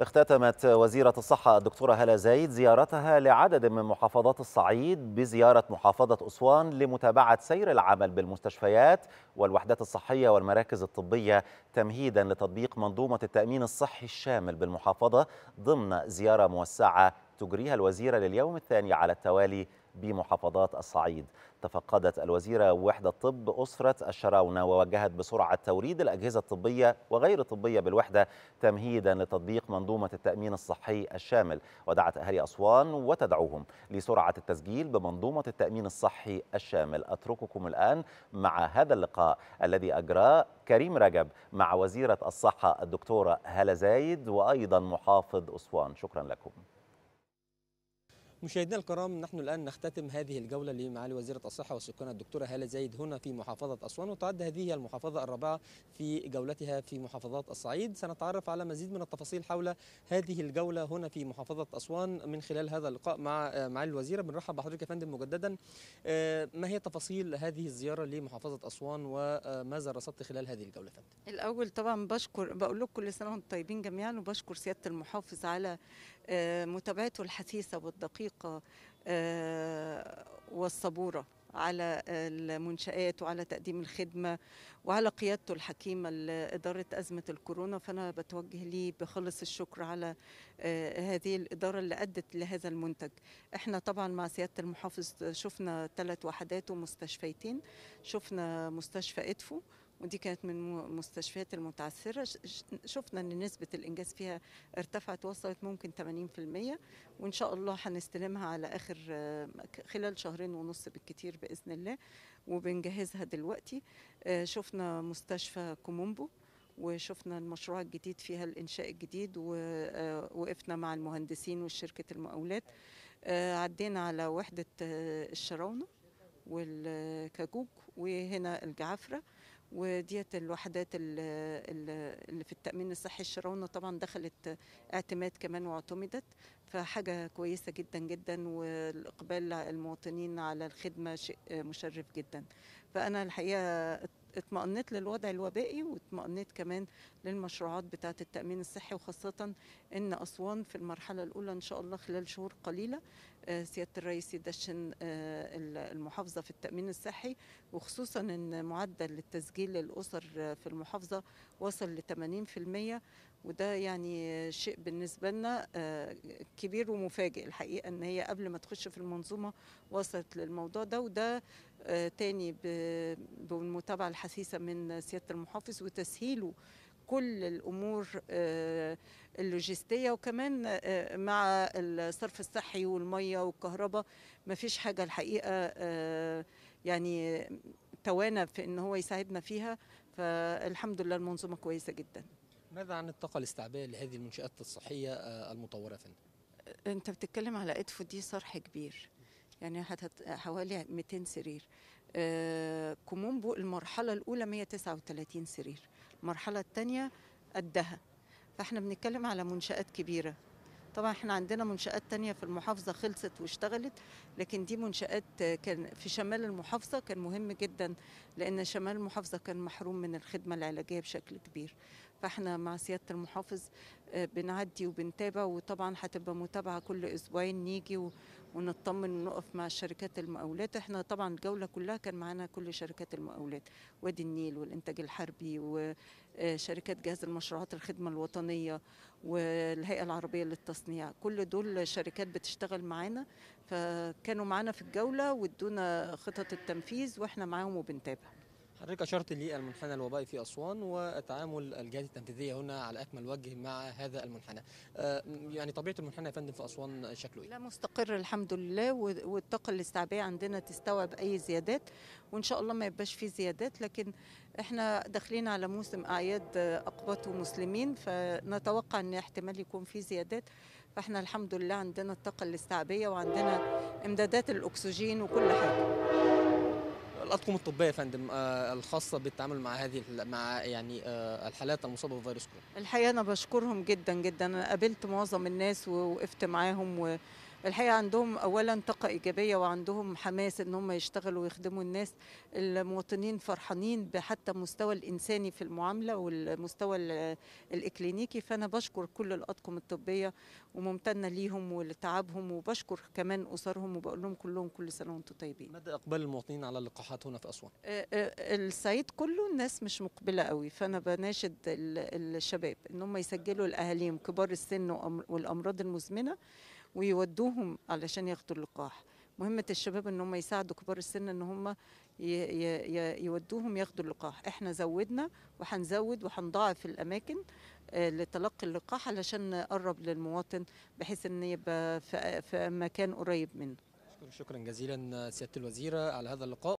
اختتمت وزيرة الصحة الدكتورة هلا زايد زيارتها لعدد من محافظات الصعيد بزيارة محافظة أسوان لمتابعة سير العمل بالمستشفيات والوحدات الصحية والمراكز الطبية تمهيدا لتطبيق منظومة التأمين الصحي الشامل بالمحافظة ضمن زيارة موسعة تجريها الوزيرة لليوم الثاني على التوالي بمحافظات الصعيد تفقدت الوزيرة وحدة طب أسرة الشراونة ووجهت بسرعة توريد الأجهزة الطبية وغير الطبية بالوحدة تمهيدا لتطبيق منظومة التأمين الصحي الشامل ودعت أهالي أسوان وتدعوهم لسرعة التسجيل بمنظومة التأمين الصحي الشامل أترككم الآن مع هذا اللقاء الذي أجراه كريم رجب مع وزيرة الصحة الدكتورة هلا زايد وأيضا محافظ أسوان شكرا لكم مشاهدينا الكرام نحن الآن نختتم هذه الجولة لمعالي وزيرة الصحة والسكان الدكتورة هالة زايد هنا في محافظة أسوان وتعد هذه المحافظة الرابعة في جولتها في محافظات الصعيد سنتعرف على مزيد من التفاصيل حول هذه الجولة هنا في محافظة أسوان من خلال هذا اللقاء مع معالي الوزيرة بنرحب بحضرتك يا فندم مجددا آه، ما هي تفاصيل هذه الزيارة لمحافظة أسوان وماذا رصدت خلال هذه الجولة فندم الأول طبعا بشكر بقول لكم كل سنة وانتم طيبين جميعا وبشكر سيادة المحافظ على آه، متابعته الحثيثة والدقيقة الدقيقة آه، والصبورة على المنشآت وعلى تقديم الخدمة وعلى قيادته الحكيمة لإدارة أزمة الكورونا فأنا بتوجه ليه بخلص الشكر على آه، هذه الإدارة اللي أدت لهذا المنتج إحنا طبعا مع سيادة المحافظ شفنا ثلاث وحدات ومستشفيتين شفنا مستشفى إدفو ودي كانت من المستشفيات المتعثره شفنا ان نسبه الانجاز فيها ارتفعت وصلت ممكن 80% وان شاء الله هنستلمها على اخر خلال شهرين ونص بالكتير باذن الله وبنجهزها دلوقتي آه، شفنا مستشفى كومومبو وشفنا المشروع الجديد فيها الانشاء الجديد ووقفنا آه، مع المهندسين وشركه المقاولات آه، عدينا على وحده الشراونه والكاجوج وهنا الجعفره وديت الوحدات اللي في التامين الصحي الشراونه طبعا دخلت اعتماد كمان واعتمدت فحاجه كويسه جدا جدا والاقبال المواطنين على الخدمه شيء مشرف جدا فانا الحقيقه اطمأنت للوضع الوبائي واطمأنت كمان للمشروعات بتاعة التأمين الصحي وخاصة إن أسوان في المرحلة الأولى إن شاء الله خلال شهور قليلة آه، سياده الرئيس يدشن آه، المحافظه في التامين الصحي وخصوصا ان معدل التسجيل للاسر في المحافظه وصل ل 80% وده يعني شيء بالنسبه لنا آه، كبير ومفاجئ الحقيقه ان هي قبل ما تخش في المنظومه وصلت للموضوع ده وده تاني بالمتابعه الحثيثه من سياده المحافظ وتسهيله كل الامور اللوجستيه وكمان آه، مع الصرف الصحي والميه والكهرباء ما فيش حاجه الحقيقه آه، يعني توانى في ان هو يساعدنا فيها فالحمد لله المنظومه كويسه جدا ماذا عن الطاقه الاستعبائيه لهذه المنشات الصحيه آه، المطوره فندم انت بتتكلم على ادفو دي صرح كبير يعني حوالي 200 سرير كومومبو المرحله الاولى 139 سرير المرحله الثانيه قدها فاحنا بنتكلم على منشآت كبيرة طبعا احنا عندنا منشآت تانية في المحافظة خلصت واشتغلت لكن دي منشآت كان في شمال المحافظة كان مهم جدا لأن شمال المحافظة كان محروم من الخدمة العلاجية بشكل كبير فاحنا مع سيادة المحافظ آه، بنعدي وبنتابع وطبعا هتبقى متابعة كل أسبوعين نيجي ونطمن ونقف مع شركات المقاولات احنا طبعا الجولة كلها كان معانا كل شركات المقاولات وادي النيل والإنتاج الحربي وشركات جهاز المشروعات الخدمة الوطنية والهيئة العربية للتصنيع كل دول شركات بتشتغل معانا فكانوا معانا في الجولة وادونا خطط التنفيذ واحنا معاهم وبنتابع حضرتك أشرت للمنحنى الوبائي في أسوان وتعامل الجهات التنفيذية هنا على أكمل وجه مع هذا المنحنى آه، يعني طبيعة المنحنى يا فندم في أسوان شكله إيه؟ لا مستقر الحمد لله والطاقة الاستيعابية عندنا تستوعب أي زيادات وإن شاء الله ما يبقاش في زيادات لكن إحنا داخلين على موسم أعياد أقباط ومسلمين فنتوقع أن احتمال يكون في زيادات فإحنا الحمد لله عندنا الطاقة الاستيعابية وعندنا إمدادات الأكسجين وكل حاجة الاطقم الطبيه يا فندم آه، الخاصه بالتعامل مع هذه مع يعني آه، الحالات المصابه بفيروس كورونا الحقيقه انا بشكرهم جدا جدا انا قابلت معظم الناس ووقفت معاهم و الحقيقه عندهم اولا طاقه ايجابيه وعندهم حماس ان هم يشتغلوا ويخدموا الناس المواطنين فرحانين بحتى مستوى الانساني في المعامله والمستوى الاكلينيكي فانا بشكر كل الاطقم الطبيه وممتنه ليهم ولتعبهم وبشكر كمان اسرهم وبقول لهم كلهم كل سنه وانتم طيبين مدى اقبال المواطنين على اللقاحات هنا في اسوان آه، آه، الصعيد كله الناس مش مقبله قوي فانا بناشد الشباب ان هم يسجلوا الاهاليهم كبار السن والامراض المزمنه ويودوهم علشان ياخدوا اللقاح مهمة الشباب ان هم يساعدوا كبار السن ان هم يودوهم ياخدوا اللقاح احنا زودنا وهنزود وهنضاعف الاماكن آه، لتلقي اللقاح علشان نقرب للمواطن بحيث ان يبقى في مكان قريب منه شكرا جزيلا سياده الوزيره على هذا اللقاء